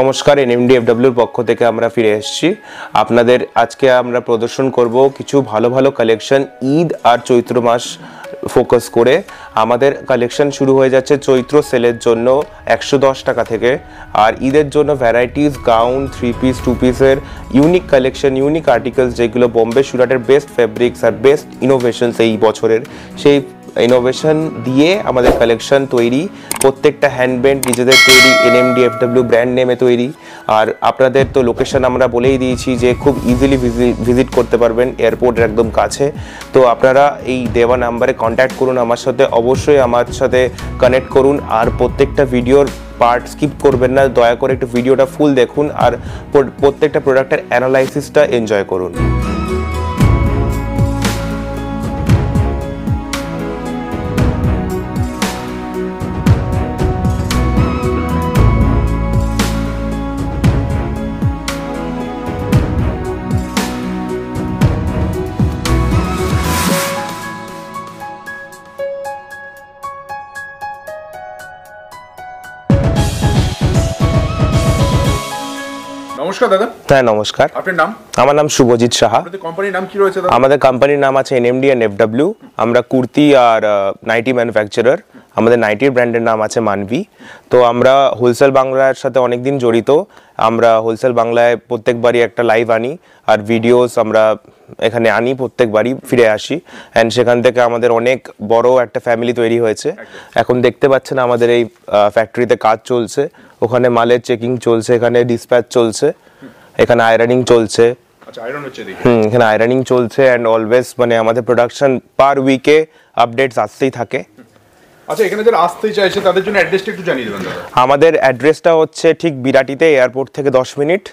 নমস্কার এনএমডিএফডব্লিউর পক্ষ থেকে আমরা ফিরে এসেছি আপনাদের আজকে আমরা প্রদর্শন করব কিছু ভালো ভালো কালেকশন ঈদ আর চৈত্র মাস ফোকাস করে আমাদের কালেকশন শুরু হয়ে যাচ্ছে চৈত্র সেলের জন্য একশো দশ টাকা থেকে আর ঈদের জন্য varieties gown three piece two পিসের ইউনিক কালেকশন ইউনিক আর্টিকেলস যেগুলো বম্বে সুরাটের বেস্ট ফেব্রিক্স আর বেস্ট ইনোভেশনস এই বছরের সেই ইনোভেশন দিয়ে আমাদের কালেকশন তৈরি প্রত্যেকটা হ্যান্ডব্যান্ড নিজেদের তৈরি N M F FW brand নেমে তৈরি আর আপনাদের তো লোকেশন আমরা বলেই দিয়েছি যে খুব ইজিলি ভিজিট করতে পারবেন এয়ারপোর্টের একদম কাছে তো আপনারা এই দেওয়া নাম্বারে কন্ট্যাক্ট করুন আমার সাথে অবশ্যই আমার সাথে কানেক্ট করুন আর প্রত্যেকটা ভিডিওর পার্ট স্কিপ করবেন না দয়া করে একটু ভিডিওটা ফুল দেখুন আর প্রত্যেকটা প্রোডাক্টের অ্যানালাইসিসটা এনজয় করুন নমস্কার দাদা হ্যাঁ নমস্কার আপনার নাম আমার নাম শুভজিৎ সাহা কোম্পানির নাম কি রয়েছে আমাদের কোম্পানির নাম আছে এনএমডি আমরা কুর্তি আর নাইটি ম্যানুফ্যাকচারার আমাদের নাইটির ব্র্যান্ডের নাম আছে মানভি তো আমরা হোলসেল বাংলার সাথে অনেক দিন জড়িত আমরা হোলসেল বাংলায় প্রত্যেকবারই একটা লাইভ আনি আর ভিডিওস আমরা এখানে আনি প্রত্যেকবারই ফিরে আসি অ্যান্ড সেখান থেকে আমাদের অনেক বড় একটা ফ্যামিলি তৈরি হয়েছে এখন দেখতে পাচ্ছেন আমাদের এই ফ্যাক্টরিতে কাজ চলছে ওখানে মালের চেকিং চলছে এখানে ডিসপ্যাচ চলছে এখানে আয়রনিং চলছে আচ্ছা, হুম এখানে আয়রনিং চলছে অ্যান্ড অলওয়েজ মানে আমাদের প্রোডাকশন পার উইকে আপডেটস আসতেই থাকে আচ্ছা তাদের জন্য আমাদের অ্যাড্রেসটা হচ্ছে ঠিক বিরাটিতে এয়ারপোর্ট থেকে দশ মিনিট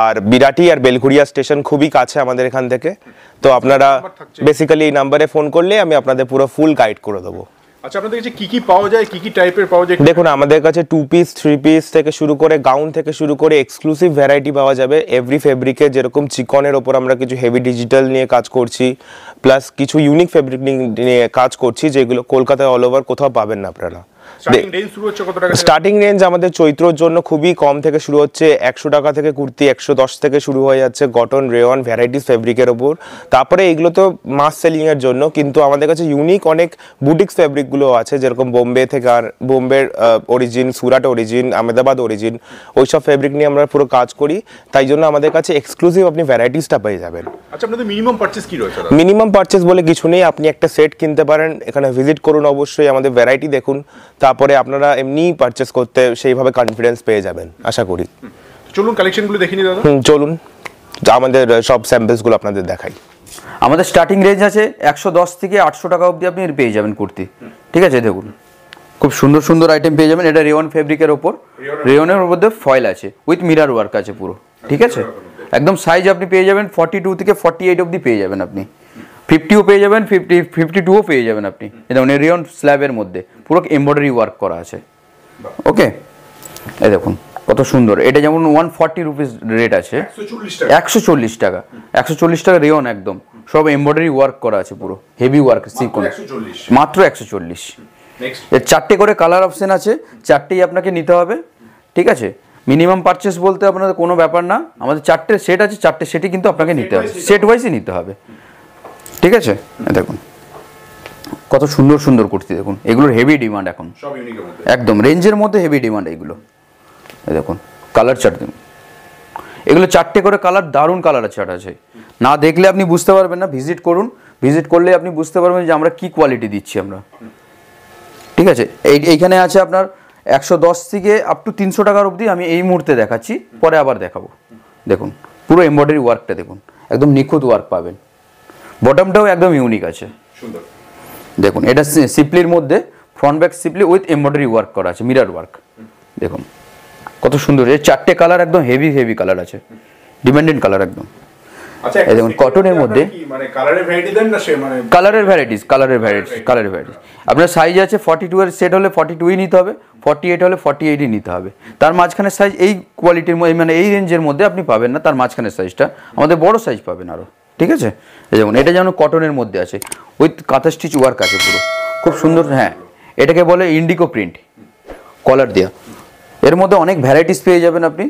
আর বিরাটি আর বেলঘুরিয়া স্টেশন খুবই কাছে আমাদের এখান থেকে তো আপনারা বেসিক্যালি এই নাম্বারে ফোন করলে আমি আপনাদের পুরো ফুল গাইড করে দেবো আচ্ছা আপনাদের কাছে পাওয়া যায় কি কি টাইপের পাওয়া যায় দেখুন আমাদের কাছে টু পিস থ্রি পিস থেকে শুরু করে গাউন থেকে শুরু করে এক্সক্লুসিভ ভ্যারাইটি পাওয়া যাবে এভরি ফেব্রিকে যেরকম চিকনের ওপর আমরা কিছু হেভি ডিজিটাল নিয়ে কাজ করছি প্লাস কিছু ইউনিক ফেব্রিক নিয়ে কাজ করছি যেগুলো কলকাতায় অল ওভার কোথাও পাবেন না আপনারা স্টার্টিং রেঞ্জ আমাদের চৈত্রর জন্য খুবই কম থেকে শুরু হচ্ছে একশো টাকা থেকে কুর্তি একশো দশ থেকে শুরু হয়ে যাচ্ছে কটন রেওয়ান ভ্যারাইটিস ফেব্রিকের ওপর তারপরে এইগুলো তো মাস সেলিংয়ের জন্য কিন্তু আমাদের কাছে ইউনিক অনেক বুটিক্স ফেব্রিকগুলো আছে যেরকম বোম্বে থেকে আর বোম্বের origin Surat origin Ahmedabad origin ওইসব ফেব্রিক নিয়ে আমরা পুরো কাজ করি তাই জন্য আমাদের কাছে এক্সক্লুসিভ আপনি ভ্যারাইটিসটা পেয়ে যাবেন আচ্ছা আপনাদের মিনিমাম পারচেস কি রয়েছে মিনিমাম পারচেস বলে কিছু নেই আপনি একটা সেট কিনতে পারেন এখানে ভিজিট করুন অবশ্যই আমাদের ভ্যারাইটি দেখুন তারপরে আপনারা এমনি পারচেস করতে সেইভাবে কনফিডেন্স পেয়ে যাবেন আশা করি চলুন কালেকশনগুলো দেখিনি দাদা চলুন আমাদের সব স্যাম্পলসগুলো আপনাদের দেখাই আমাদের স্টার্টিং রেঞ্জ আছে একশো দশ থেকে আটশো টাকা অবধি আপনি পেয়ে যাবেন কুর্তি ঠিক আছে দেখুন খুব সুন্দর সুন্দর আইটেম পেয়ে যাবেন এটা রেওয়ান ফেব্রিকের ওপর রেওয়ানের মধ্যে ফয়েল আছে উইথ মিরার ওয়ার্ক আছে পুরো ঠিক আছে একদম সাইজ আপনি পেয়ে যাবেন ফর্টি টু থেকে ফর্টি এইট অবধি পেয়ে যাবেন আপনি ফিফটিও পেয়ে যাবেন ফিফটি ফিফটি টুও পেয়ে যাবেন আপনি যেমন রেওয়ান স্ল্যাবের মধ্যে পুরো এমব্রয়ডারি ওয়ার্ক করা আছে ওকে এই দেখুন কত সুন্দর এটা যেমন ওয়ান ফর্টি রুপিস রেট আছে একশো চল্লিশ টাকা একশো চল্লিশ টাকা রেওন একদম সব এমব্রয়ডারি ওয়ার্ক করা আছে পুরো হেভি ওয়ার্ক সিকোয়েন্স মাত্র একশো চল্লিশ এর চারটে করে কালার অপশন আছে চারটেই আপনাকে নিতে হবে ঠিক আছে মিনিমাম পারচেস বলতে আপনাদের কোনো ব্যাপার না আমাদের চারটে সেট আছে চারটে সেটই কিন্তু আপনাকে নিতে হবে সেট ওয়াইজই নিতে হবে ঠিক আছে দেখুন কত সুন্দর সুন্দর কুর্তি দেখুন এগুলোর হেভি ডিমান্ড এখন একদম রেঞ্জের মধ্যে হেভি ডিমান্ড এগুলো দেখুন কালার চার্ট দিন এগুলো চারটে করে কালার দারুণ কালার চার্ট আছে না দেখলে আপনি বুঝতে পারবেন না ভিজিট করুন ভিজিট করলে আপনি বুঝতে পারবেন যে আমরা কি কোয়ালিটি দিচ্ছি আমরা ঠিক আছে এই এইখানে আছে আপনার একশো দশ থেকে আপ টু তিনশো টাকার অবধি আমি এই মুহূর্তে দেখাচ্ছি পরে আবার দেখাবো দেখুন পুরো এমব্রয়ডারি ওয়ার্কটা দেখুন একদম নিখুঁত ওয়ার্ক পাবেন বটমটাও একদম ইউনিক আছে সুন্দর দেখুন এটা সিপলির মধ্যে ফ্রন্ট ব্যাক সিপলি উইথ এমব্রয়ডারি ওয়ার্ক করা আছে মিরার ওয়ার্ক দেখুন কত সুন্দর এর চারটে কালার একদম হেভি হেভি কালার আছে ডিপেন্ডেন্ট কালার একদম আচ্ছা, দেখুন কটনের মধ্যে কালারের ভ্যারাইটিস কালারের ভ্যারাইটিস কালারের ভ্যারাইটিস আপনার সাইজ আছে ফর্টি টু এর সেট হলে ফর্টি টুই নিতে হবে ফর্টি এইট হলে ফর্টি এইটই নিতে হবে তার মাঝখানের সাইজ এই কোয়ালিটির মানে এই রেঞ্জের মধ্যে আপনি পাবেন না তার মাঝখানের সাইজটা আমাদের বড় সাইজ পাবেন আরও ঠিক আছে যেমন এটা যেন কটনের মধ্যে আছে উইথ কাঁথা স্টিচ ওয়ার্ক আছে পুরো খুব সুন্দর হ্যাঁ এটাকে বলে ইন্ডিকো প্রিন্ট কলার দেওয়া এর মধ্যে অনেক ভ্যারাইটিস পেয়ে যাবেন আপনি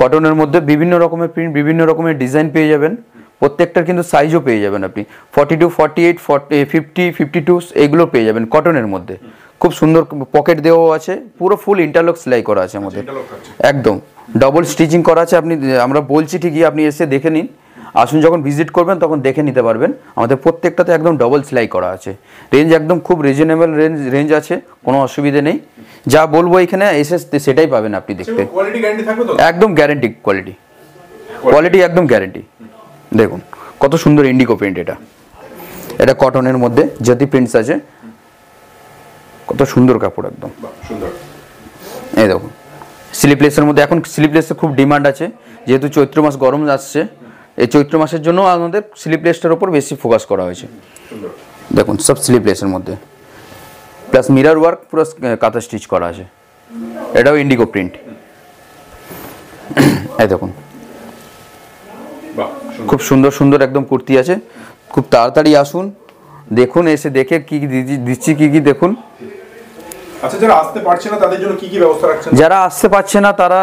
কটনের মধ্যে বিভিন্ন রকমের প্রিন্ট বিভিন্ন রকমের ডিজাইন পেয়ে যাবেন প্রত্যেকটার কিন্তু সাইজও পেয়ে যাবেন আপনি forty two forty eight forty fifty fifty two এগুলো পেয়ে যাবেন কটনের মধ্যে খুব সুন্দর পকেট দেওয়াও আছে পুরো ফুল ইন্টারলক সেলাই করা আছে আমাদের আচ্ছা, একদম ডবল স্টিচিং করা আছে আপনি আমরা বলছি ঠিকই আপনি এসে দেখে নিন আসুন যখন ভিজিট করবেন তখন দেখে নিতে পারবেন আমাদের প্রত্যেকটাতে একদম ডবল সেলাই করা আছে রেঞ্জ একদম খুব রিজনেবল রেঞ্জ রেঞ্জ আছে কোনো অসুবিধে নেই যা বলবো এখানে এসে সেটাই পাবেন আপনি দেখতে আচ্ছা, একদম গ্যারেন্টি কোয়ালিটি কোয়ালিটি একদম গ্যারেন্টি দেখুন কত সুন্দর ইন্ডিগো প্রিন্ট এটা এটা কটনের মধ্যে যদি প্রিন্টস আছে কত সুন্দর কাপড় একদম এই দেখুন স্লিপলেসের মধ্যে এখন স্লিপলেসের খুব ডিমান্ড আছে যেহেতু চৈত্র মাস গরম আসছে এই চৈত্র মাসের জন্য আমাদের স্লিপলেসটার উপর ওপর বেশি ফোকাস করা হয়েছে দেখুন সব স্লিপলেসের মধ্যে প্লাস মিরার ওয়ার্ক পুরো কাঁথা স্টিচ করা আছে এটাও ইন্ডিগো প্রিন্ট এই দেখুন খুব সুন্দর সুন্দর একদম কুর্তি আছে খুব তাড়াতাড়ি আসুন দেখুন এসে দেখে কি দিচ্ছি কি কি দেখুন আচ্ছা, যারা আসতে পারছে না তারা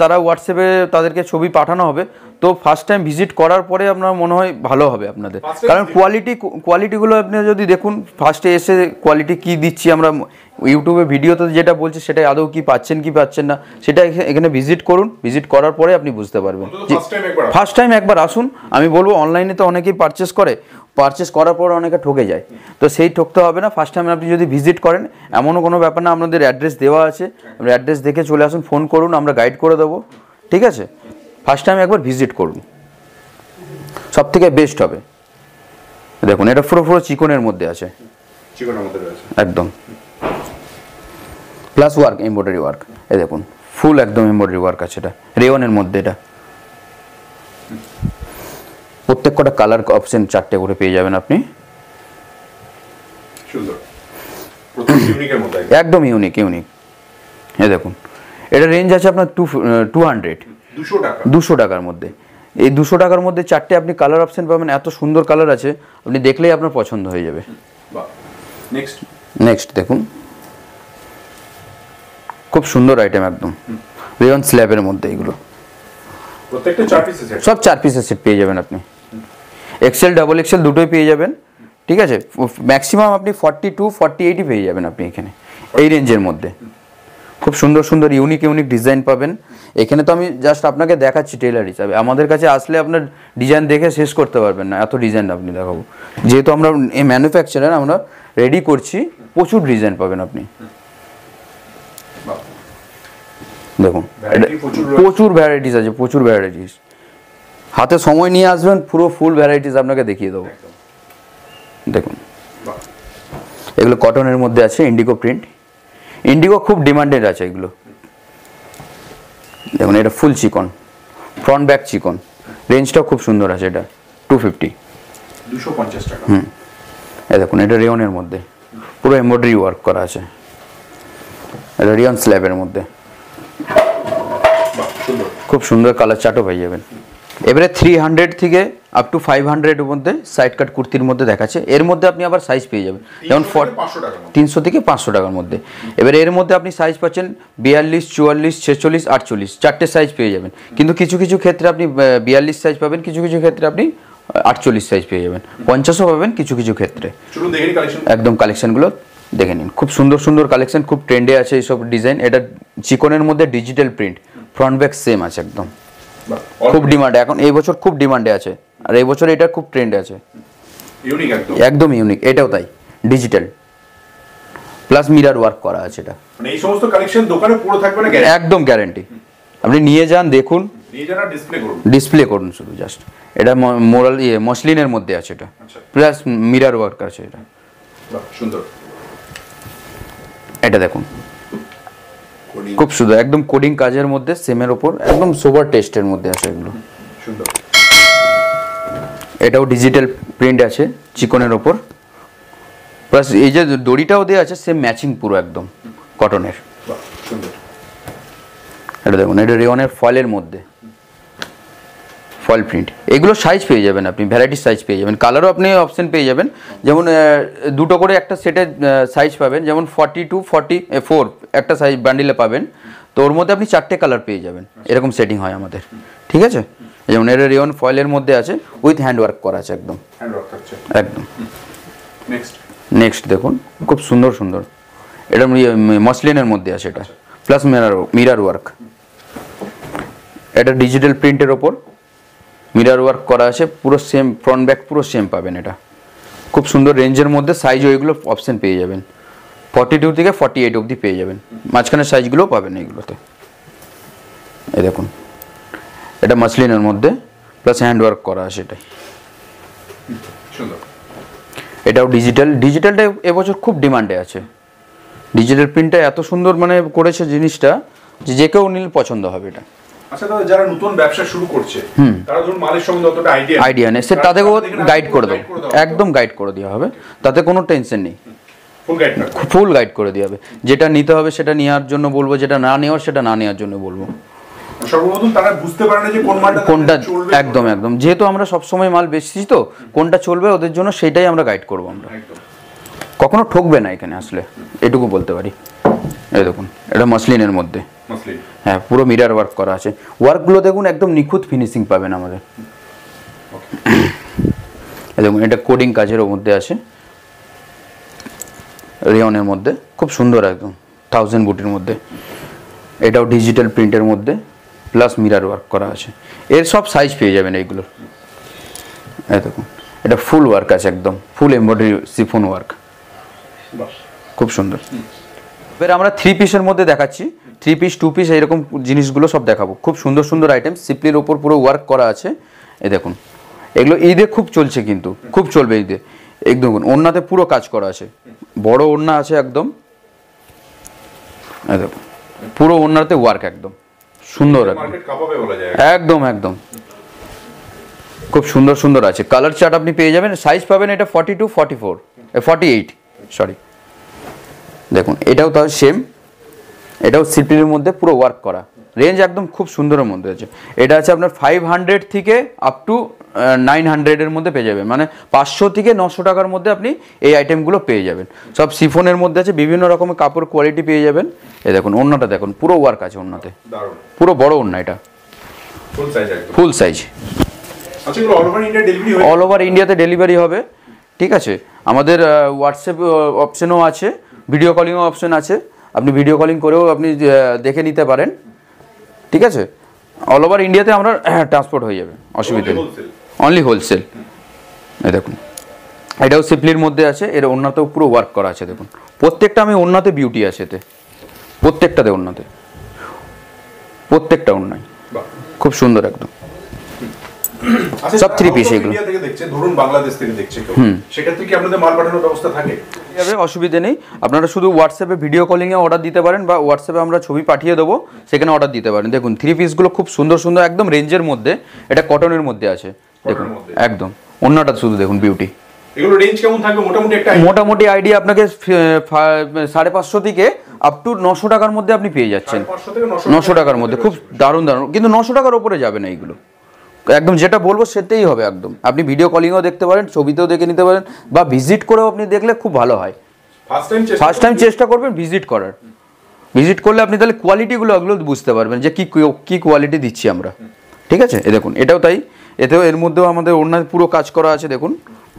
তারা হোয়াটসঅ্যাপে তাদেরকে ছবি পাঠানো হবে তো ফার্স্ট টাইম ভিজিট করার পরে আপনার মনে হয় ভালো হবে আপনাদের কারণ কোয়ালিটি কোয়ালিটিগুলো আপনি যদি দেখুন ফার্স্টে এসে কোয়ালিটি কি দিচ্ছি আমরা ইউটিউবে ভিডিওতে যেটা বলছি সেটা আদৌ কি পাচ্ছেন কি পাচ্ছেন না সেটা এখানে ভিজিট করুন ভিজিট করার পরে আপনি বুঝতে পারবেন ফার্স্ট টাইম একবার আসুন আমি বলবো অনলাইনে তো অনেকেই পারচেস করে পারচেস করার পর অনেকে ঠকে যায় তো সেই ঠকতে হবে না ফার্স্ট টাইম আপনি যদি ভিজিট করেন এমনও কোনো ব্যাপার না আপনাদের অ্যাড্রেস দেওয়া আছে অ্যাড্রেস দেখে চলে আসুন ফোন করুন আমরা গাইড করে দেবো ঠিক আছে ফার্স্ট টাইম একবার ভিজিট করুন সব থেকে বেস্ট হবে দেখুন এটা পুরো পুরো চিকনের মধ্যে আছে একদম প্লাস ওয়ার্ক এমব্রয়ডারি ওয়ার্ক এই দেখুন ফুল একদম এমব্রয়ডারি ওয়ার্ক আছে এটা রেওয়ানের মধ্যে এটা প্রত্যেক কটা কালার অপশন চারটে করে পেয়ে যাবেন আপনি একদম ইউনিক ইউনিক এ দেখুন এটা রেঞ্জ আছে আপনার টু টু হান্ড্রেড দুশো টাকার মধ্যে এই দুশো টাকার মধ্যে চারটে আপনি কালার অপশন পাবেন এত সুন্দর কালার আছে আপনি দেখলেই আপনার পছন্দ হয়ে যাবে নেক্সট নেক্সট দেখুন খুব সুন্দর আইটেম একদম রেয়ন স্ল্যাবের মধ্যে এগুলো সব চার পিসের সেট পেয়ে যাবেন আপনি এক্সেল ডাবল এক্সেল দুটোই পেয়ে যাবেন ঠিক আছে ম্যাক্সিমাম আপনি ফর্টি টু ফর্টি এইটই পেয়ে যাবেন আপনি এখানে এই রেঞ্জের মধ্যে খুব সুন্দর সুন্দর ইউনিক ইউনিক ডিজাইন পাবেন এখানে তো আমি জাস্ট আপনাকে দেখাচ্ছি টেলার হিসাবে আমাদের কাছে আসলে আপনার ডিজাইন দেখে শেষ করতে পারবেন না এত ডিজাইন আপনি দেখাবো যেহেতু আমরা এই ম্যানুফ্যাকচারার আমরা রেডি করছি প্রচুর ডিজাইন পাবেন আপনি দেখুন প্রচুর ভ্যারাইটিস আছে প্রচুর ভ্যারাইটিস হাতে সময় নিয়ে আসবেন পুরো ফুল ভ্যারাইটিস আপনাকে দেখিয়ে দেবো দেখুন এগুলো কটনের মধ্যে আছে ইন্ডিগো প্রিন্ট ইন্ডিগো খুব ডিমান্ডেড আছে এগুলো দেখুন এটা ফুল চিকন ফ্রন্ট ব্যাক চিকন রেঞ্জটাও খুব সুন্দর আছে এটা টু ফিফটি দুশো হুম এ দেখুন এটা রিওনের মধ্যে পুরো এমব্রয়ডারি ওয়ার্ক করা আছে এটা রিয়ন স্ল্যাবের মধ্যে খুব সুন্দর কালার চাটও পাই যাবেন এবারে থ্রি হান্ড্রেড থেকে আপ টু ফাইভ হান্ড্রেডের মধ্যে সাইড কাট কুর্তির মধ্যে দেখাচ্ছে এর মধ্যে আপনি আবার সাইজ পেয়ে যাবেন যেমন তিনশো থেকে পাঁচশো টাকার মধ্যে এবারে এর মধ্যে আপনি সাইজ পাচ্ছেন বিয়াল্লিশ চুয়াল্লিশ ছেচল্লিশ আটচল্লিশ চারটে সাইজ পেয়ে যাবেন কিন্তু কিছু কিছু ক্ষেত্রে আপনি বিয়াল্লিশ সাইজ পাবেন কিছু কিছু ক্ষেত্রে আপনি আটচল্লিশ সাইজ পেয়ে যাবেন পঞ্চাশও পাবেন কিছু কিছু ক্ষেত্রে একদম কালেকশানগুলো দেখে নিন খুব সুন্দর সুন্দর কালেকশান খুব ট্রেন্ডে আছে এইসব ডিজাইন এটা চিকনের মধ্যে digital print front back same আছে একদম খুব ডিমান্ড এখন এই বছর খুব ডিমান্ডে আছে আর এই বছর এটা খুব ট্রেন্ডে আছে ইউনিক একদম একদম ইউনিক এটাও তাই ডিজিটাল প্লাস মিরার ওয়ার্ক করা আছে এটা মানে এই সমস্ত কালেকশন দোকানে পুরো থাকবে না একদম গ্যারান্টি আপনি নিয়ে যান দেখুন নিয়ে যান ডিসপ্লে করুন ডিসপ্লে করুন শুধু জাস্ট এটা মোরাল ইয়ে মসলিনের মধ্যে আছে এটা প্লাস মিরার ওয়ার্ক আছে এটা সুন্দর এটা দেখুন খুব সুন্দর একদম কোডিং কাজের মধ্যে সিমের ওপর একদম সুপার টেস্টের মধ্যে আছে এগুলো এটাও ডিজিটাল প্রিন্ট আছে চিকনের ওপর প্লাস এই যে দড়িটাও দেওয়া আছে সেম ম্যাচিং পুরো একদম কটনের এটা দেখুন এটা রেওয়ানের ফলের মধ্যে ফল প্রিন্ট এগুলো সাইজ পেয়ে যাবেন আপনি ভ্যারাইটি সাইজ পেয়ে যাবেন কালারও আপনি অপশন পেয়ে যাবেন যেমন দুটো করে একটা সেটের সাইজ পাবেন যেমন ফর্টি টু ফর্টি ফোর একটা সাইজ বান্ডিলে পাবেন তো ওর মধ্যে আপনি চারটে কালার পেয়ে যাবেন এরকম সেটিং হয় আমাদের ঠিক আছে যেমন এর রিওন ফয়েলের মধ্যে আছে উইথ হ্যান্ড ওয়ার্ক করা আছে একদম একদম নেক্সট দেখুন খুব সুন্দর সুন্দর এটা মসলিনের ইয়ে, মধ্যে আছে এটা প্লাস মিরার মিরার ওয়ার্ক এটা ডিজিটাল প্রিন্টের ওপর মিরার ওয়ার্ক করা আছে পুরো সেম ফ্রন্ট ব্যাক পুরো সেম পাবেন এটা খুব সুন্দর রেঞ্জের মধ্যে সাইজ ওইগুলো অপশান পেয়ে যাবেন ফর্টি টু থেকে ফর্টি এইট অবধি পেয়ে যাবেন মাঝখানের সাইজগুলোও পাবেন এইগুলোতে এ দেখুন এটা মাসলিনের মধ্যে প্লাস হ্যান্ড ওয়ার্ক করা আছে এটাই এটাও ডিজিটাল ডিজিটালটা এবছর খুব ডিমান্ডে আছে ডিজিটাল প্রিন্টটা এত সুন্দর মানে করেছে জিনিসটা যে যে কেউ নিলে পছন্দ হবে এটা আইডিয়া আচ্ছা, নেই সে গাইড করে দেবো একদম গাইড করে দেওয়া হবে তাতে কোনো টেনশন নেই ফুল গাইড করে দেওয়া হবে যেটা নিতে হবে সেটা নেওয়ার জন্য বলবো যেটা না নেওয়ার সেটা না নেওয়ার জন্য বলবো বুঝতে কোনটা একদম একদম যেহেতু আমরা সবসময় মাল বেচছি তো কোনটা চলবে ওদের জন্য সেটাই আমরা গাইড করবো আমরা কখনো ঠকবে না এখানে আসলে এটুকু বলতে পারি এই দেখুন এটা মসলিনের মধ্যে হ্যাঁ পুরো মিরার ওয়ার্ক করা আছে ওয়ার্কগুলো দেখুন একদম নিখুঁত ফিনিশিং পাবেন আমাদের দেখুন এটা কোডিং কাজের মধ্যে আছে রিয়নের মধ্যে খুব সুন্দর একদম থাউজেন্ড বুটির মধ্যে এটাও ডিজিটাল প্রিন্টের মধ্যে প্লাস মিরার ওয়ার্ক করা আছে এর সব সাইজ পেয়ে যাবেন এইগুলোর এই দেখুন এটা ফুল ওয়ার্ক আছে একদম ফুল এমব্রয়ডারি সিফোন ওয়ার্ক খুব সুন্দর এবার আমরা থ্রি পিসের মধ্যে দেখাচ্ছি থ্রি পিস টু পিস এইরকম জিনিসগুলো সব দেখাবো খুব সুন্দর সুন্দর আইটেম সিপলির ওপর পুরো ওয়ার্ক করা আছে এ দেখুন এগুলো ঈদে খুব চলছে কিন্তু খুব চলবে ঈদে একদম ওড়নাতে পুরো কাজ করা আছে বড় ওড়না আছে একদম পুরো ওড়নাতে ওয়ার্ক একদম সুন্দর একদম একদম খুব সুন্দর সুন্দর আছে কালার চার্ট আপনি পেয়ে যাবেন সাইজ পাবেন এটা forty two forty four forty eight sorry দেখুন এটাও তাও সেম এটাও সিপ্লির মধ্যে পুরো ওয়ার্ক করা রেঞ্জ একদম খুব সুন্দরের মধ্যে আছে এটা আছে আপনার ফাইভ হান্ড্রেড থেকে আপ টু নাইন হান্ড্রেডের মধ্যে পেয়ে যাবেন মানে পাঁচশো থেকে নশো টাকার মধ্যে আপনি এই আইটেমগুলো পেয়ে যাবেন সব সিফোনের মধ্যে আছে বিভিন্ন রকমের কাপড় কোয়ালিটি পেয়ে যাবেন এ দেখুন অন্যটা দেখুন পুরো ওয়ার্ক আছে অন্যতে পুরো বড় অন্য এটা ফুল সাইজ অল ওভার ইন্ডিয়াতে ডেলিভারি হবে ঠিক আছে আমাদের হোয়াটসঅ্যাপ অপশনও আছে ভিডিও কলিংও অপশন আছে আপনি ভিডিও কলিং করেও আপনি দেখে নিতে পারেন ঠিক আছে অল ওভার ইন্ডিয়াতে আমরা ট্রান্সপোর্ট হয়ে যাবে অসুবিধা নেই অনলি হোলসেল এই দেখুন এটাও সিপলির মধ্যে আছে এর অন্যতেও পুরো ওয়ার্ক করা আছে দেখুন প্রত্যেকটা আমি অন্যতে বিউটি আছে এতে প্রত্যেকটাতে অন্যতে প্রত্যেকটা অন্যায় খুব সুন্দর একদম আচ্ছা, সব থ্রি পিস এগুলো ধরুন বাংলাদেশ থেকে দেখছে সেক্ষেত্রে কি আপনাদের মাল পাঠানোর ব্যবস্থা থাকে অসুবিধে নেই আপনারা শুধু হোয়াটসঅ্যাপে ভিডিও কলিংয়ে অর্ডার দিতে পারেন বা হোয়াটসঅ্যাপে আমরা ছবি পাঠিয়ে দেবো সেখানে অর্ডার দিতে পারেন দেখুন থ্রি পিসগুলো খুব সুন্দর সুন্দর একদম রেঞ্জের মধ্যে এটা কটনের মধ্যে আছে দেখুন একদম অন্যটা শুধু দেখুন বিউটি এগুলো রেঞ্জ কেমন থাকবে মোটামুটি একটা মোটামুটি আইডিয়া আপনাকে সাড়ে পাঁচশো থেকে আপ টু নশো টাকার মধ্যে আপনি পেয়ে যাচ্ছেন নশো টাকার মধ্যে খুব দারুণ দারুণ কিন্তু নশো টাকার ওপরে যাবে না এইগুলো একদম যেটা বলবো সেটাই হবে একদম আপনি ভিডিও কলিংও দেখতে পারেন ছবিতেও দেখে নিতে পারেন বা ভিজিট করেও আপনি দেখলে খুব ভালো হয় ফার্স্ট টাইম চেষ্টা করবেন ভিজিট করার ভিজিট করলে আপনি তাহলে কোয়ালিটিগুলো এগুলো বুঝতে পারবেন যে কী কী কোয়ালিটি দিচ্ছি আমরা ঠিক আছে এ দেখুন এটাও তাই এতেও এর মধ্যেও আমাদের অন্য পুরো কাজ করা আছে দেখুন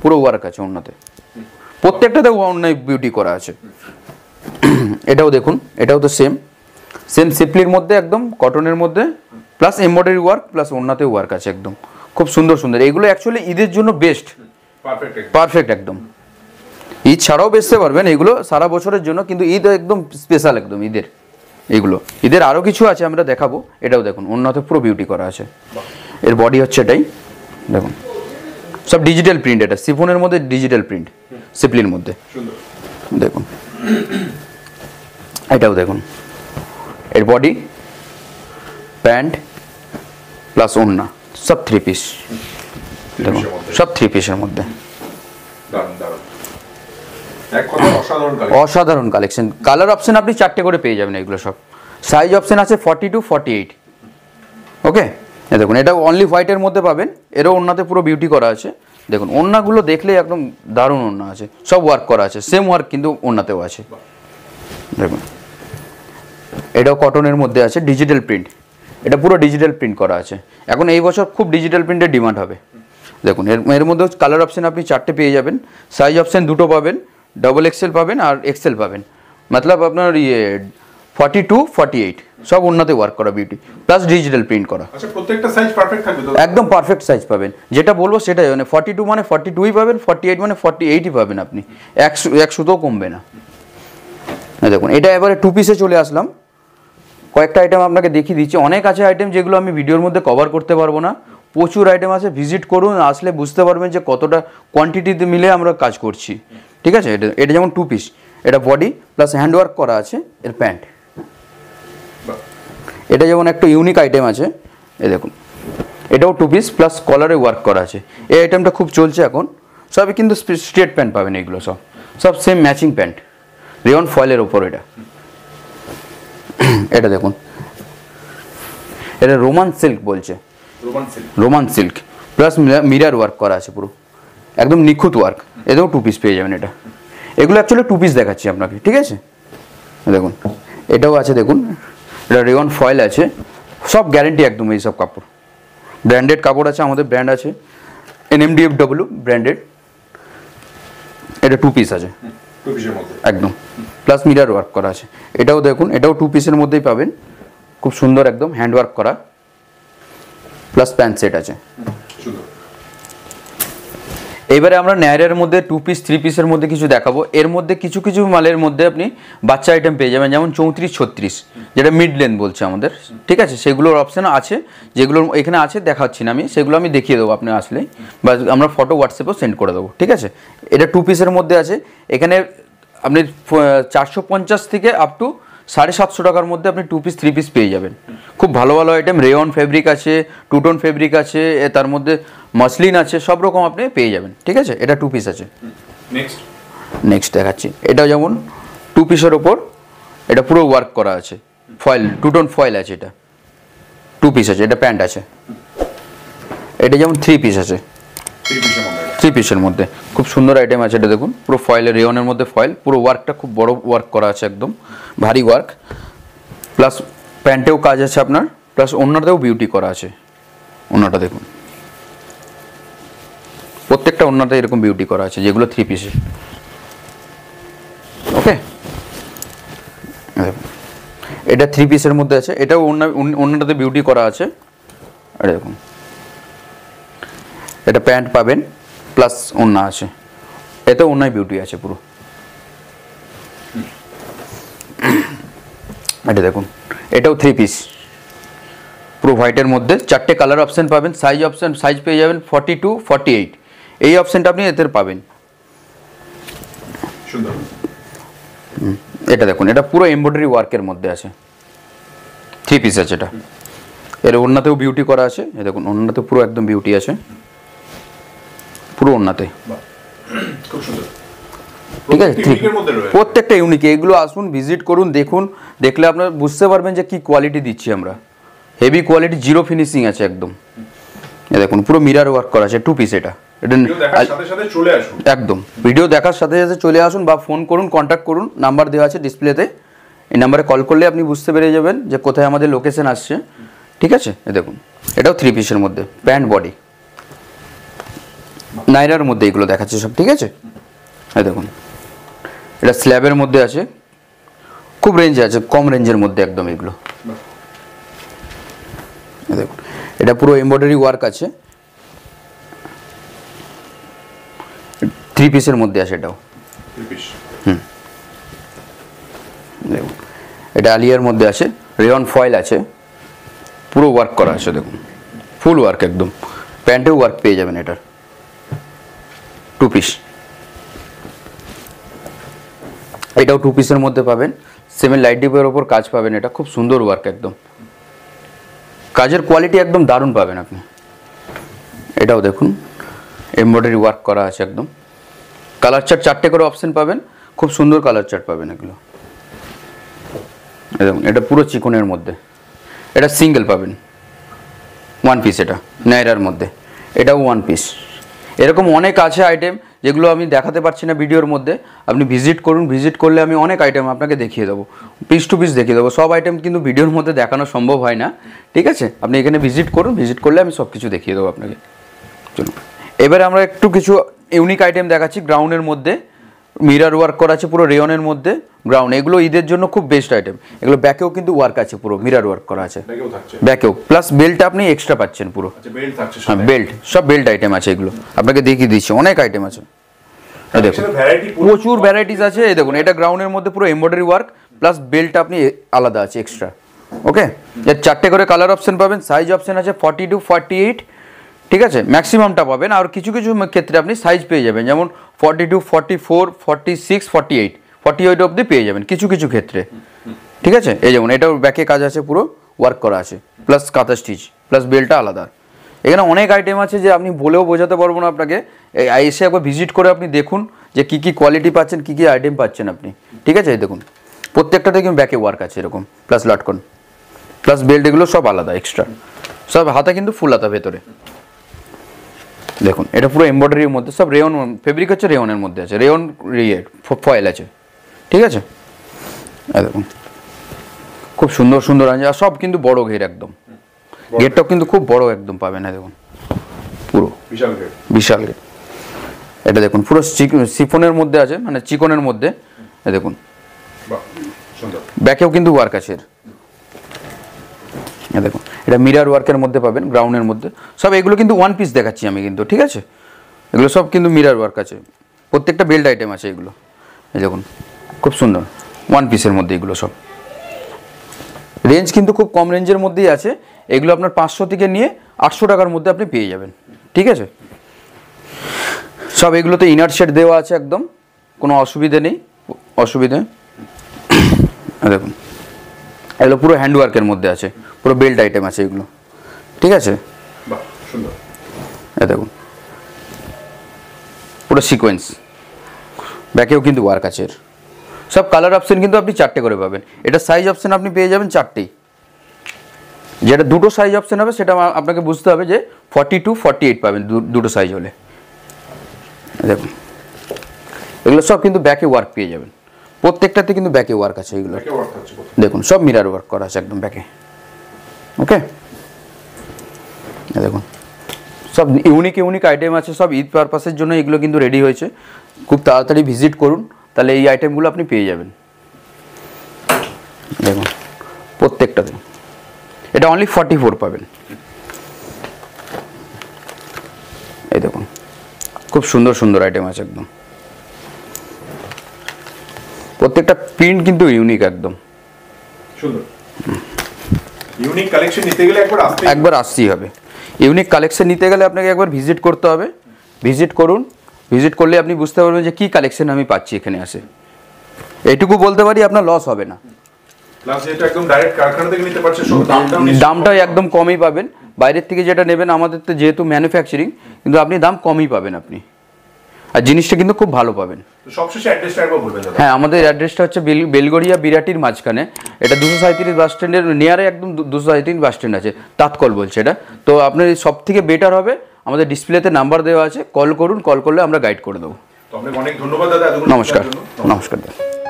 পুরো ওয়ার্ক আছে অন্যতে প্রত্যেকটাতে অন্যায় বিউটি করা আছে এটাও দেখুন এটাও তো সেম সেম সিপ্লির মধ্যে একদম কটনের মধ্যে প্লাস এমব্রয়ডারি ওয়ার্ক প্লাস ওনাতেও ওয়ার্ক আছে একদম খুব সুন্দর সুন্দর এগুলো অ্যাকচুয়ালি ঈদের জন্য বেস্ট পারফেক্ট একদম ঈদ ছাড়াও বেচতে পারবেন এগুলো সারা বছরের জন্য কিন্তু ঈদ একদম স্পেশাল একদম ঈদের এগুলো ঈদের আরও কিছু আছে আমরা দেখাবো এটাও দেখুন অন্যতে পুরো বিউটি করা আছে এর বডি হচ্ছে এটাই দেখুন সব ডিজিটাল প্রিন্ট এটা সিফোনের মধ্যে ডিজিটাল প্রিন্ট সিপ্লির মধ্যে দেখুন এটাও দেখুন এর বডি প্যান্ট প্লাস ওন্না সব থ্রি পিস দেখুন সব থ্রি পিসের মধ্যে অসাধারণ কালেকশন কালার অপশন আপনি চারটে করে পেয়ে যাবেন এগুলো সব সাইজ অপশন আছে forty two forty eight okay দেখুন এটা অনলি হোয়াইটের মধ্যে পাবেন এরও ওনাতে পুরো বিউটি করা আছে দেখুন ওনাগুলো দেখলে একদম দারুণ ওনা আছে সব ওয়ার্ক করা আছে সেম ওয়ার্ক কিন্তু ওনাতেও আছে দেখুন এটাও কটনের মধ্যে আছে ডিজিটাল প্রিন্ট এটা পুরো ডিজিটাল প্রিন্ট করা আছে এখন এই বছর খুব ডিজিটাল প্রিন্টের ডিমান্ড হবে দেখুন এর এর মধ্যে কালার অপশান আপনি চারটে পেয়ে যাবেন সাইজ অপশান দুটো পাবেন ডবল এক্সেল পাবেন আর এক্সেল পাবেন মতলব আপনার ইয়ে ফর্টি টু ফর্টি এইট সব উন্নতি ওয়ার্ক করা বিউটি প্লাস ডিজিটাল প্রিন্ট করা আচ্ছা, প্রত্যেকটা সাইজ পারফেক্ট থাকবে একদম পারফেক্ট সাইজ পাবেন যেটা বলবো সেটাই মানে ফর্টি টু মানে ফর্টি টুই পাবেন ফর্টি এইট মানে ফর্টি এইটই পাবেন আপনি এক এক সুতো কমবে না দেখুন এটা এবারে টু পিসে চলে আসলাম কয়েকটা আইটেম আপনাকে দেখিয়ে দিচ্ছি অনেক আছে আইটেম যেগুলো আমি ভিডিওর মধ্যে কভার করতে পারবো না প্রচুর আইটেম আছে ভিজিট করুন আসলে বুঝতে পারবেন যে কতটা কোয়ান্টিটিতে মিলে আমরা কাজ করছি ঠিক আছে এটা এটা যেমন টু পিস এটা বডি প্লাস হ্যান্ডওয়ার্ক করা আছে এর প্যান্ট এটা যেমন একটা ইউনিক আইটেম আছে এ দেখুন এটাও টু পিস প্লাস কলারে ওয়ার্ক করা আছে এই আইটেমটা খুব চলছে এখন সবই কিন্তু স্ট্রেট প্যান্ট পাবেন এগুলো সব সব সেম ম্যাচিং প্যান্ট রেওয়ান ফয়েলের ওপর এটা এটা দেখুন এটা রোমান সিল্ক বলছে Roman silk plus mirror work করা আছে পুরো একদম নিখুঁত ওয়ার্ক এদেরও টু পিস পেয়ে যাবেন এটা এগুলো অ্যাকচুয়ালি টু পিস দেখাচ্ছি আপনাকে ঠিক আছে দেখুন এটাও আছে দেখুন এটা রেওয়ান ফয়েল আছে সব গ্যারেন্টি একদম এইসব কাপড় ব্র্যান্ডেড কাপড় আছে আমাদের ব্র্যান্ড আছে এনএমডিএফ ডব্লিউ ব্র্যান্ডেড এটা টু পিস আছে একদম প্লাস মিরার ওয়ার্ক করা আছে এটাও দেখুন এটাও টু পিসের মধ্যেই পাবেন খুব সুন্দর একদম হ্যান্ড ওয়ার্ক করা প্লাস প্যান্ট সেট আছে এবারে আমরা ন্যায়ের মধ্যে টু পিস থ্রি পিসের মধ্যে কিছু দেখাবো এর মধ্যে কিছু কিছু মালের মধ্যে আপনি বাচ্চা আইটেম পেয়ে যাবেন যেমন চৌত্রিশ ছত্রিশ যেটা মিড লেন বলছে আমাদের ঠিক আছে সেগুলোর অপশান আছে যেগুলোর এখানে আছে দেখাচ্ছি না আমি সেগুলো আমি দেখিয়ে দেবো আপনি আসলে বা আমরা ফটো হোয়াটসঅ্যাপেও সেন্ড করে দেবো ঠিক আছে এটা টু পিসের মধ্যে আছে এখানে আপনি চারশো থেকে আপ টু সাড়ে সাতশো টাকার মধ্যে আপনি টু পিস থ্রি পিস পেয়ে যাবেন খুব ভালো ভালো আইটেম রেওয়ন ফেব্রিক আছে টুটন ফেব্রিক আছে তার মধ্যে মাসলিন আছে সব রকম আপনি পেয়ে যাবেন ঠিক আছে এটা টু পিস আছে নেক্সট নেক্সট দেখাচ্ছি এটা যেমন টু পিসের ওপর এটা পুরো ওয়ার্ক করা আছে ফয়েল টুটন ফয়েল আছে এটা টু পিস আছে এটা প্যান্ট আছে এটা যেমন থ্রি পিস আছে থ্রি পিসের মধ্যে খুব সুন্দর আইটেম আছে এটা দেখুন পুরো ফয়েলের রিওনের মধ্যে ফয়েল পুরো ওয়ার্কটা খুব বড় ওয়ার্ক করা আছে একদম ভারী ওয়ার্ক প্লাস প্যান্টেও কাজ আছে আপনার প্লাস অন্যটাতেও বিউটি করা আছে অন্যটা দেখুন প্রত্যেকটা অন্যটা এরকম বিউটি করা আছে যেগুলো থ্রি পিসের ওকে এটা থ্রি পিসের মধ্যে আছে এটাও অন্য অন্যটাতে বিউটি করা আছে দেখুন এটা প্যান্ট পাবেন প্লাস ওন্না আছে এতে ওন্নায় বিউটি আছে পুরো এটা দেখুন এটাও থ্রি পিস পুরো হোয়াইটের মধ্যে চারটে কালার অপশান পাবেন সাইজ অপশান সাইজ পেয়ে যাবেন ফর্টি টু এইট এই অপশানটা আপনি এদের পাবেন এটা দেখুন এটা পুরো এমব্রয়ডারি ওয়ার্কের মধ্যে আছে থ্রি পিস আছে এটা এর ওনাতেও বিউটি করা আছে দেখুন ওনাতে পুরো একদম বিউটি আছে পুরো অন্যতে খুব সুন্দর ঠিক আছে প্রত্যেকটা ইউনিক এগুলো আসুন ভিজিট করুন দেখুন দেখলে আপনারা বুঝতে পারবেন যে কি কোয়ালিটি দিচ্ছি আমরা হেভি কোয়ালিটি জিরো ফিনিশিং আছে একদম দেখুন পুরো মিরার ওয়ার্ক করা আছে টু পিস এটা একদম ভিডিও দেখার সাথে সাথে চলে আসুন বা ফোন করুন কন্ট্যাক্ট করুন নাম্বার দেওয়া আছে ডিসপ্লেতে এই নাম্বারে কল করলে আপনি বুঝতে পেরে যাবেন যে কোথায় আমাদের লোকেশন আসছে ঠিক আছে দেখুন এটাও থ্রি পিসের মধ্যে প্যান্ট বডি নাইরার মধ্যে এগুলো দেখাচ্ছে সব ঠিক আছে হ্যাঁ দেখুন এটা স্ল্যাবের মধ্যে আছে খুব রেঞ্জে আছে কম রেঞ্জের মধ্যে একদম এগুলো দেখুন এটা পুরো এমব্রয়ডারি ওয়ার্ক আছে থ্রি পিসের মধ্যে আছে এটাও হুম দেখুন এটা আলিয়ার মধ্যে আছে রেয়ন ফয়েল আছে পুরো ওয়ার্ক করা আছে দেখুন ফুল ওয়ার্ক একদম প্যান্টেও ওয়ার্ক পেয়ে যাবেন এটার টু পিস এটাও টু পিসের মধ্যে পাবেন সেমের লাইট ডিপের ওপর কাজ পাবেন এটা খুব সুন্দর ওয়ার্ক একদম কাজের কোয়ালিটি একদম দারুণ পাবেন আপনি এটাও দেখুন এমব্রয়ডারি ওয়ার্ক করা আছে একদম কালার চার্ট চারটে করে অপশান পাবেন খুব সুন্দর কালার চার্ট পাবেন এগুলো এবং এটা পুরো চিকনের মধ্যে এটা সিঙ্গেল পাবেন ওয়ান পিস এটা নাইরার মধ্যে এটাও ওয়ান পিস এরকম অনেক আছে আইটেম যেগুলো আমি দেখাতে পারছি না ভিডিওর মধ্যে আপনি ভিজিট করুন ভিজিট করলে আমি অনেক আইটেম আপনাকে দেখিয়ে দেবো পিস টু পিস দেখিয়ে দেবো সব আইটেম কিন্তু ভিডিওর মধ্যে দেখানো সম্ভব হয় না ঠিক আছে আপনি এখানে ভিজিট করুন ভিজিট করলে আমি সব কিছু দেখিয়ে দেবো আপনাকে চলুন এবারে আমরা একটু কিছু ইউনিক আইটেম দেখাচ্ছি গ্রাউন্ডের মধ্যে মিরার ওয়ার্ক করা আছে পুরো রেওনের মধ্যে গ্রাউন্ড এগুলো ঈদের জন্য খুব বেস্ট আইটেম এগুলো ব্যাকেও কিন্তু ওয়ার্ক আছে পুরো মিরার ওয়ার্ক করা আছে ব্যাকেও প্লাস বেল্ট আপনি এক্সট্রা পাচ্ছেন পুরো আচ্ছা, হ্যাঁ বেল্ট সব বেল্ট আইটেম আছে এগুলো আপনাকে দেখিয়ে দিচ্ছি অনেক আইটেম আছে দেখুন প্রচুর ভ্যারাইটিস আছে এই দেখুন এটা গ্রাউন্ডের মধ্যে পুরো এমব্রয়ডারি ওয়ার্ক প্লাস বেল্ট আপনি আলাদা আছে এক্সট্রা ওকে এর চারটে করে কালার অপশন পাবেন সাইজ অপশন আছে ফর্টি টু ফর্টি এইট ঠিক আছে ম্যাক্সিমামটা পাবেন আর কিছু কিছু ক্ষেত্রে আপনি সাইজ পেয়ে যাবেন যেমন forty two forty four forty six forty eight forty eight অব্দি পেয়ে যাবেন কিছু কিছু ক্ষেত্রে ঠিক আছে এই যেমন এটাও ব্যাকে কাজ আছে পুরো ওয়ার্ক করা আছে প্লাস কাঁথা স্টিচ প্লাস বেলটা আলাদা এখানে অনেক আইটেম আছে যে আপনি বলেও বোঝাতে পারবো না আপনাকে এসে একবার ভিজিট করে আপনি দেখুন যে কী কী কোয়ালিটি পাচ্ছেন কী কী আইটেম পাচ্ছেন আপনি ঠিক আছে দেখুন প্রত্যেকটাতে কিন্তু ব্যাকে ওয়ার্ক আছে এরকম প্লাস লটকন প্লাস বেল্ট এগুলো সব আলাদা এক্সট্রা সব হাতা কিন্তু ফুল হাতা ভেতরে দেখুন এটা পুরো এমব্রয়ডারির মধ্যে সব রেওন ফেব্রিক হচ্ছে রেওনের মধ্যে আছে রেওন ইয়ে ফয়েল আছে ঠিক আছে দেখুন খুব সুন্দর সুন্দর আছে আর সব কিন্তু বড় ঘের একদম গেটটাও কিন্তু খুব বড় একদম পাবেন না দেখুন পুরো বিশাল গেট বিশাল এটা দেখুন পুরো সিফনের মধ্যে আছে মানে চিকনের মধ্যে দেখুন ব্যাকেও কিন্তু ওয়ার্ক আছে হ্যাঁ, দেখুন এটা মিরার ওয়ার্কের মধ্যে পাবেন গ্রাউন্ডের মধ্যে সব এগুলো কিন্তু ওয়ান পিস দেখাচ্ছি আমি কিন্তু ঠিক আছে এগুলো সব কিন্তু মিরার ওয়ার্ক আছে প্রত্যেকটা বেল্ট আইটেম আছে এগুলো এই দেখুন খুব সুন্দর ওয়ান পিসের মধ্যে এগুলো সব রেঞ্জ কিন্তু খুব কম রেঞ্জের মধ্যেই আছে এগুলো আপনার পাঁচশো থেকে নিয়ে আটশো টাকার মধ্যে আপনি পেয়ে যাবেন ঠিক আছে সব এগুলোতে ইনার সেট দেওয়া আছে একদম কোনো অসুবিধে নেই অসুবিধে দেখুন এগুলো পুরো হ্যান্ডওয়ার্কের মধ্যে আছে পুরো বেল্ট আইটেম আছে এগুলো ঠিক আছে দেখুন পুরো সিকোয়েন্স ব্যাকেও কিন্তু ওয়ার্ক আছে সব কালার অপশান কিন্তু আপনি চারটে করে পাবেন এটা সাইজ অপশান আপনি পেয়ে যাবেন চারটেই যেটা দুটো সাইজ অপশান হবে সেটা আপনাকে বুঝতে হবে যে ফর্টি টু ফর্টি এইট পাবেন দুটো সাইজ হলে দেখুন এগুলো সব কিন্তু ব্যাকে ওয়ার্ক পেয়ে যাবেন প্রত্যেকটাতে কিন্তু ব্যাকে ওয়ার্ক আছে এগুলো দেখুন সব মিরার ওয়ার্ক করা আছে একদম ব্যাকে ওকে দেখুন সব ইউনিক ইউনিক আইটেম আছে সব ঈদ পারপাসের জন্য এগুলো কিন্তু রেডি হয়েছে খুব তাড়াতাড়ি ভিজিট করুন তাহলে এই আইটেমগুলো আপনি পেয়ে যাবেন দেখুন প্রত্যেকটা দিন এটা অনলি ফর্টি ফোর পাবেন এই দেখুন খুব সুন্দর সুন্দর আইটেম আছে একদম প্রত্যেকটা প্রিন্ট কিন্তু ইউনিক একদম সুন্দর ইউনিক কালেকশন নিতে গেলে একবার আসতে একবার আসতেই হবে ইউনিক কালেকশন নিতে গেলে আপনাকে একবার ভিজিট করতে হবে ভিজিট করুন ভিজিট করলে আপনি বুঝতে পারবেন যে কি কালেকশন আমি পাচ্ছি এখানে আসে এটুকু বলতে পারি আপনার লস হবে না দামটা একদম কমই পাবেন বাইরের থেকে যেটা নেবেন আমাদের তো যেহেতু ম্যানুফ্যাকচারিং কিন্তু আপনি দাম কমই পাবেন আপনি আর জিনিসটা কিন্তু খুব ভালো পাবেন হ্যাঁ আমাদের অ্যাড্রেসটা হচ্ছে বেলগড়িয়া বিরাটির মাঝখানে এটা দুশো সাঁত্রিশ বাস স্ট্যান্ডের নিয়ারে একদম দুশো সাঁত্রিশ বাস স্ট্যান্ড আছে তাৎকল বলছে এটা তো আপনার সব থেকে বেটার হবে আমাদের ডিসপ্লেতে নাম্বার দেওয়া আছে কল করুন কল করলে আমরা গাইড করে দেবো অনেক ধন্যবাদ দাদা নমস্কার নমস্কার দাদা